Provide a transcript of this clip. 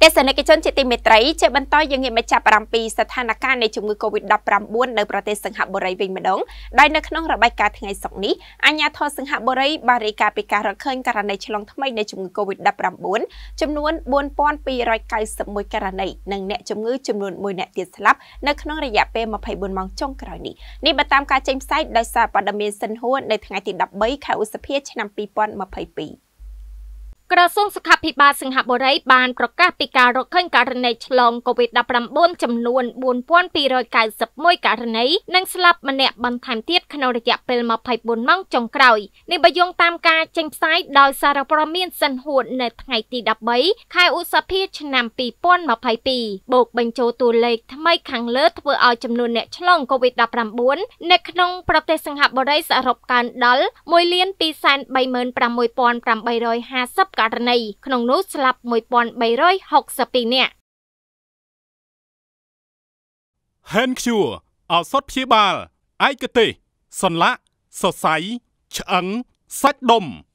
ទស្សនិកជនជាទីមេត្រីជាបន្តយើងងាកមកចាប់អារម្មណ៍ពីស្ថានភាពនៃជំងឺ Covid-19 នៅប្រទេសសិង្ហបុរីវិញម្ដងដោយនៅក្នុងរបាយការណ៍ថ្ងៃសុក្រនេះអាជ្ញាធរសិង្ហបុរីបានរាយការណ៍ពីការរកឃើញករណីឆ្លងថ្មីនៃជំងឺ Covid-19 ចំនួន4291ករណីនិងអ្នកជំងឺចំនួន1អ្នកទៀតស្លាប់នៅក្នុងរយៈពេល24ម៉ោងចុងក្រោយនេះនេះបើតាមការចេញផ្សាយដោយសារព័ត៌មានសិនហួរនៅថ្ងៃទី13ខែឧសភាឆ្នាំ2022ក្រសួងសុខាភិបាលសិង្ហបុរីបានប្រកាសពីការរកឃើញករណីឆ្លង COVID-19 ចំនួន4291ករណីនិងស្លាប់ម្នាក់បន្ថែមទៀតក្នុងរយៈពេល24ម៉ោងចុងក្រោយនេះបើយោងតាមការចេញផ្សាយដោយសារព័ត៌មានសិនហួតនៅថ្ងៃទី13ខែឧសភាឆ្នាំ2022បូកបញ្ចូលតួលេខថ្មីខាងលើធ្វើឲ្យចំនួនអ្នកឆ្លង COVID-19 នៅក្នុងប្រទេសសិង្ហបុរីសរុបកើនដល់1.236,850ករណីក្នុងនោះស្លាប់1362នាក់ហេនឃ្យួរឱសថព្យាបាលឯកទេសសន្លាក់សរសៃឆ្អឹងសាច់ដុំ